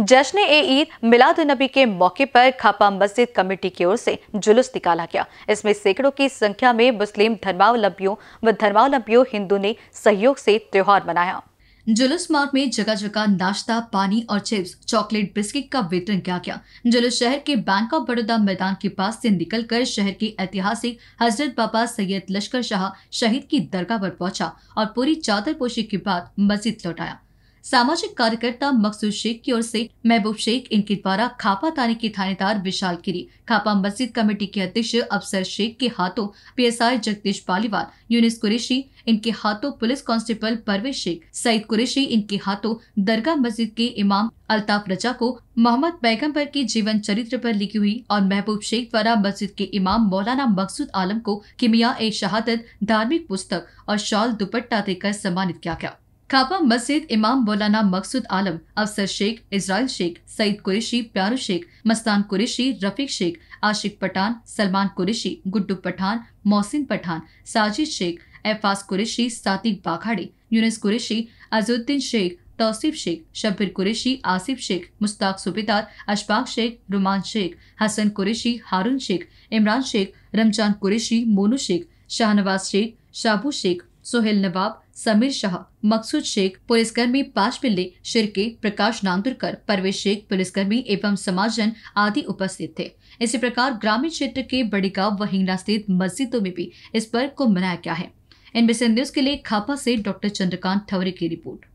जश्न ए ईद नबी के मौके पर खापा मस्जिद कमेटी की ओर से जुलूस निकाला गया इसमें सैकड़ों की संख्या में मुस्लिम धर्मावलंबियों व धर्मावलंबियों हिंदू ने सहयोग से त्योहार मनाया जुलूस मार्ग में जगह जगह नाश्ता पानी और चिप्स चॉकलेट बिस्किट का वितरण किया गया जुलूस शहर के बैंक ऑफ बड़ौदा मैदान के पास से निकलकर शहर के ऐतिहासिक हजरत बाबा सैयद लश्कर शाह शहीद की दरगाह पर पहुंचा और पूरी चादर पोशी के बाद मस्जिद लौटाया सामाजिक कार्यकर्ता मकसूद शेख की ओर से महबूब शेख इनके द्वारा खापा थाने के थानेदार विशाल गिरी खापा मस्जिद कमेटी के अध्यक्ष अफसर शेख के हाथों पीएसआई जगदीश पालीवाल यूनिस कुरेशी इनके हाथों पुलिस कांस्टेबल परवेज शेख सईद कुरेशी इनके हाथों दरगाह मस्जिद के इमाम अल्ताफ रजा को मोहम्मद पैगम्बर के जीवन चरित्र पर लिखी हुई और महबूब शेख द्वारा मस्जिद के इमाम मौलाना मकसूद आलम को किमिया ए शहादत धार्मिक पुस्तक और शॉल दुपट्टा देकर सम्मानित किया गया खापा मस्जिद इमाम मौलाना मकसूद आलम अफसर शेख इसराइल शेख सईद कुरेशी प्यारू शेख मस्तान कुरेशी रफीक शेख आशिक पठान सलमान कुरेशी गुड्डू पठान मोहसिन पठान साजिद शेख एफास कुरेशी सातिक बाखाड़े यूनिस कुरेशी अजुद्दीन शेख तौसीफ शेख शब्बीर कुरेशी आसिफ शेख मुश्ताक सुबेदार अशफाक शेख रुमान शेख हसन कुरेशी हारून शेख इमरान शेख रमजान कुरेशी मोनू शेख शाहनवाज शेख शाबू शेख सोहेल नवाब समीर शाह मकसूद शेख पुलिसकर्मी पिल्ले शिरके प्रकाश नांदुरकर परवेश शेख पुलिसकर्मी एवं समाजन आदि उपस्थित थे इसी प्रकार ग्रामीण क्षेत्र के गांव व हिंगना स्थित मस्जिदों में भी इस पर्व को मनाया गया है एनबीसी न्यूज के लिए खापा से डॉक्टर चंद्रकांत ठवरे की रिपोर्ट